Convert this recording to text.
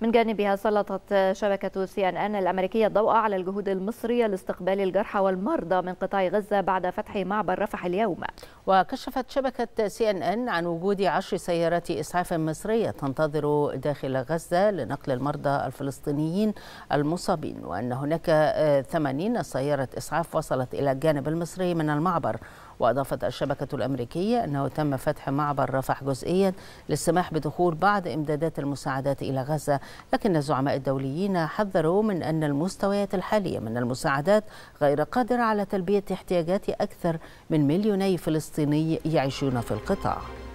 من جانبها سلطت شبكة سي ان ان الأمريكية الضوء على الجهود المصرية لاستقبال الجرحى والمرضى من قطاع غزة بعد فتح معبر رفح اليوم وكشفت شبكة سي ان ان عن وجود عشر سيارات إسعاف مصرية تنتظر داخل غزة لنقل المرضى الفلسطينيين المصابين وأن هناك 80 سيارة إسعاف وصلت إلى الجانب المصري من المعبر وأضافت الشبكة الأمريكية أنه تم فتح معبر رفح جزئيا للسماح بدخول بعض إمدادات المساعدات إلى غزة لكن الزعماء الدوليين حذروا من أن المستويات الحالية من المساعدات غير قادرة على تلبية احتياجات أكثر من مليوني فلسطيني يعيشون في القطاع